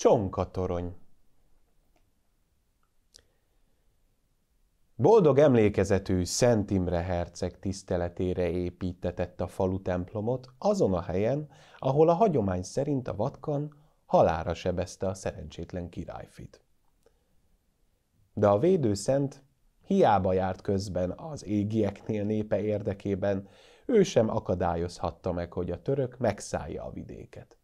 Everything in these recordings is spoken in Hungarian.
Csonkatorony. Boldog emlékezetű Szent Imre herceg tiszteletére építetett a falu templomot azon a helyen, ahol a hagyomány szerint a vatkan halára sebezte a szerencsétlen királyfit. De a védő szent hiába járt közben az égieknél népe érdekében, ő sem akadályozhatta meg, hogy a török megszállja a vidéket.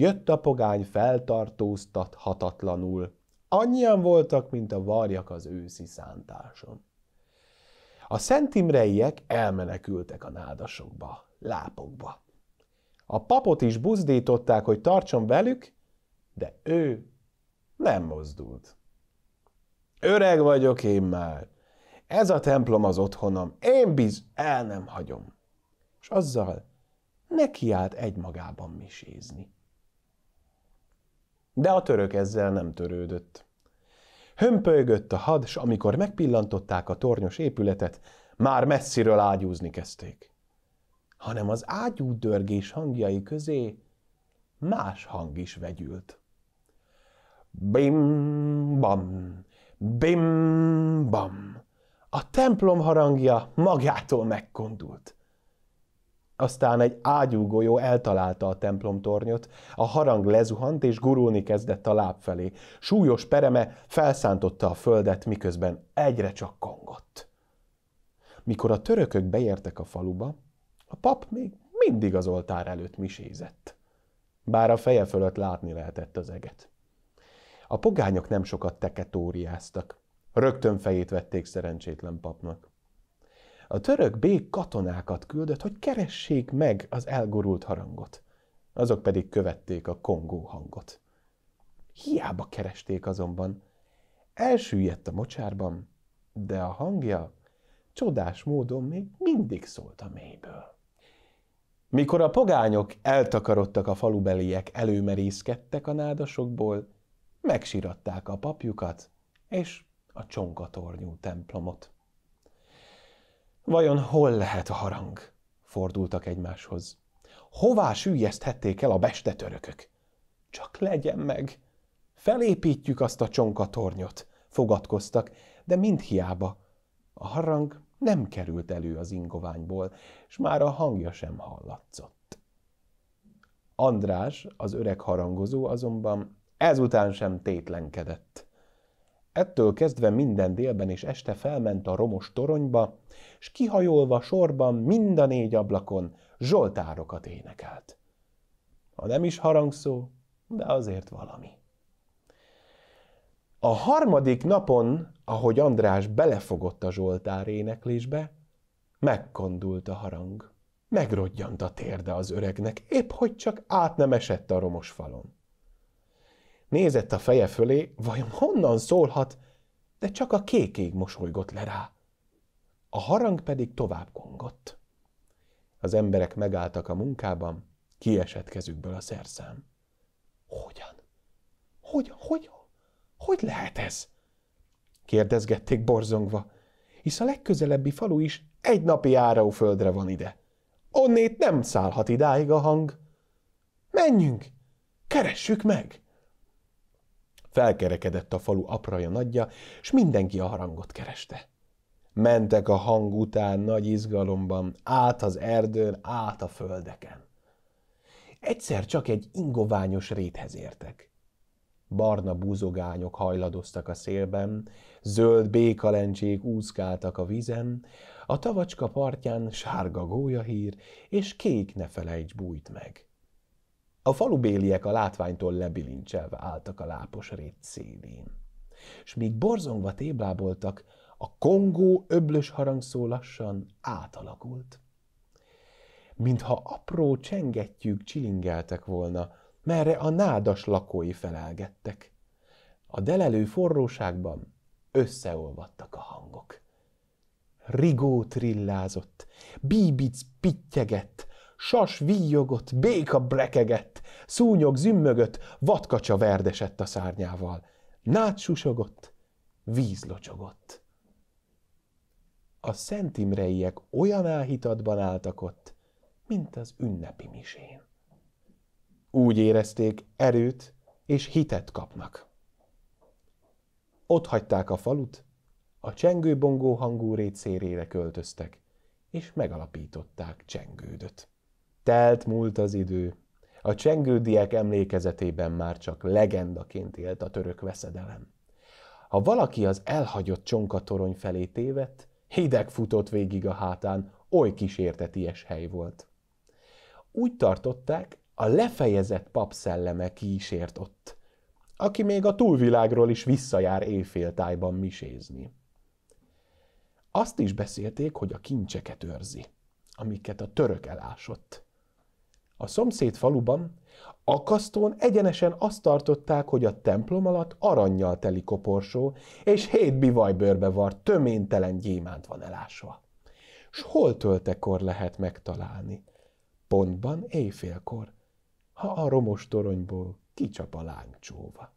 Jött a pogány feltartóztathatatlanul. Annyian voltak, mint a varjak az őszi szántáson. A szentimreiek elmenekültek a nádasokba, lápokba. A papot is buzdították, hogy tartson velük, de ő nem mozdult. Öreg vagyok én már. Ez a templom az otthonom. Én biz, el nem hagyom. És azzal nekiállt egymagában misézni de a török ezzel nem törődött. Hömpölygött a had, s amikor megpillantották a tornyos épületet, már messziről ágyúzni kezdték. Hanem az ágyú dörgés hangjai közé más hang is vegyült. Bim-bam, bim-bam. A templom harangja magától megkondult. Aztán egy golyó eltalálta a templomtornyot, a harang lezuhant és gurulni kezdett a láb felé. Súlyos pereme felszántotta a földet, miközben egyre csak kongott. Mikor a törökök beértek a faluba, a pap még mindig az oltár előtt misézett. Bár a feje fölött látni lehetett az eget. A pogányok nem sokat teketóriáztak. Rögtön fejét vették szerencsétlen papnak. A török bék katonákat küldött, hogy keressék meg az elgorult harangot. Azok pedig követték a kongó hangot. Hiába keresték azonban. Elsüllyedt a mocsárban, de a hangja csodás módon még mindig szólt a mélyből. Mikor a pogányok eltakarodtak a falubeliek, előmerészkedtek a nádasokból, megsiratták a papjukat és a csonkatornyú templomot. Vajon hol lehet a harang? Fordultak egymáshoz. Hová sűjjeszthették el a bestetörökök? Csak legyen meg! Felépítjük azt a csonkatornyot, fogatkoztak, de mind hiába. A harang nem került elő az ingoványból, és már a hangja sem hallatszott. András, az öreg harangozó azonban ezután sem tétlenkedett. Ettől kezdve minden délben és este felment a romos toronyba, s kihajolva sorban mind a négy ablakon zsoltárokat énekelt. Ha nem is harangszó, de azért valami. A harmadik napon, ahogy András belefogott a zsoltár éneklésbe, megkondult a harang. Megrodjant a térde az öregnek, épp hogy csak át nem esett a romos falon. Nézett a feje fölé, vajon honnan szólhat, de csak a kékig mosolygott le rá. A harang pedig tovább kongott. Az emberek megálltak a munkában, kiesett kezükből a szerszám. Hogyan? Hogy, hogy, hogy lehet ez? kérdezgették borzongva, hisz a legközelebbi falu is egy napi földre van ide. Onnét nem szállhat idáig a hang. Menjünk, keressük meg! Felkerekedett a falu apraja nagyja, s mindenki a harangot kereste. Mentek a hang után nagy izgalomban, át az erdőn, át a földeken. Egyszer csak egy ingoványos réthez értek. Barna búzogányok hajladoztak a szélben, zöld békalencsék úszkáltak a vízen, a tavacska partján sárga gólyahír, és kék ne felejts bújt meg. A falubéliek a látványtól lebilincselve álltak a lápos rét szélén. S míg borzongva tébláboltak, a kongó öblös harangszó lassan átalakult. Mintha apró csengettyűk csilingeltek volna, merre a nádas lakói felelgettek. A delelő forróságban összeolvadtak a hangok. Rigó trillázott, bíbic pittyegett, sas víjogott, béka brekegett, szúnyog zümmögött, vadkacsa verdesett a szárnyával. Nád susogott, víz locsogott. A Imreiek olyan áhítatban álltak ott, mint az ünnepi misén. Úgy érezték, erőt és hitet kapnak. Ott hagyták a falut, a csengőbongó hangú rétszérére költöztek, és megalapították csengődöt. Telt múlt az idő. A csengődiek emlékezetében már csak legendaként élt a török veszedelem. Ha valaki az elhagyott csonkatorony felé tévedt, hideg futott végig a hátán, oly kísérteties hely volt. Úgy tartották, a lefejezett papszelleme kísért ott, aki még a túlvilágról is visszajár éjféltájban misézni. Azt is beszélték, hogy a kincseket őrzi, amiket a török elásott – a szomszéd faluban akasztón egyenesen azt tartották, hogy a templom alatt arannyal teli koporsó és hét bivajbőrbe var töménytelen gyémánt van elásva. S hol töltekor lehet megtalálni? Pontban éjfélkor, ha a romos toronyból kicsap a lángcsóva.